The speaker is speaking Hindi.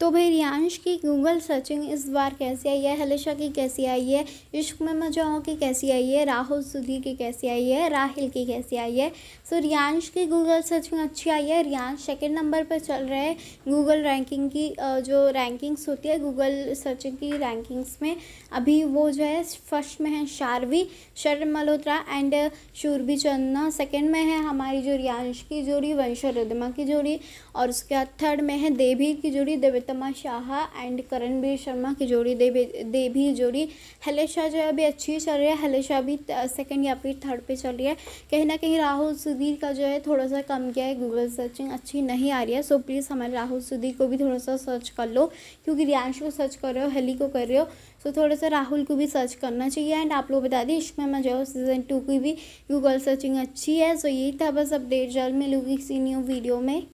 तो भाई रियांश की गूगल सर्चिंग इस बार कैसी आई है हलेशा की कैसी आई है इश्क में मजाओं की कैसी आई है राहुल सुधी की कैसी आई है राहिल की कैसी आई है सो रियांश की गूगल सर्चिंग अच्छी आई है रियांश सेकेंड नंबर पर चल रहे हैं गूगल रैंकिंग की जो रैंकिंग्स होती है गूगल सर्चिंग की रैंकिंग्स में अभी वो जो है फर्स्ट में है शारवी शरण मल्होत्रा एंड शूरबी चंदना सेकेंड में है हमारी जो रियांश की जोड़ी वंशा रिदमा की जोड़ी और उसके बाद थर्ड में है देवी की जोड़ी देव प्रीतमा शाह एंड करणबीर शर्मा की जोड़ी देवी देवी जोड़ी हलेशा जो है अभी अच्छी चल रही है हलेशा भी सेकंड या फिर थर्ड पे चल रही है कहीं ना कहीं राहुल सुधीर का जो है थोड़ा सा कम किया है गूगल सर्चिंग अच्छी नहीं आ रही है सो प्लीज़ हमारे राहुल सुधीर को भी थोड़ा सा सर्च कर लो क्योंकि रियांश को सर्च कर रहे हो हली को कर रहे हो सो थोड़ा सा राहुल को भी सर्च करना चाहिए एंड आप लोग बता दें इसमें मैं जो सीज़न टू की भी गूगल सर्चिंग अच्छी है सो यही था बस अपडेट जल्द मिलूंगी किसी न्यू वीडियो में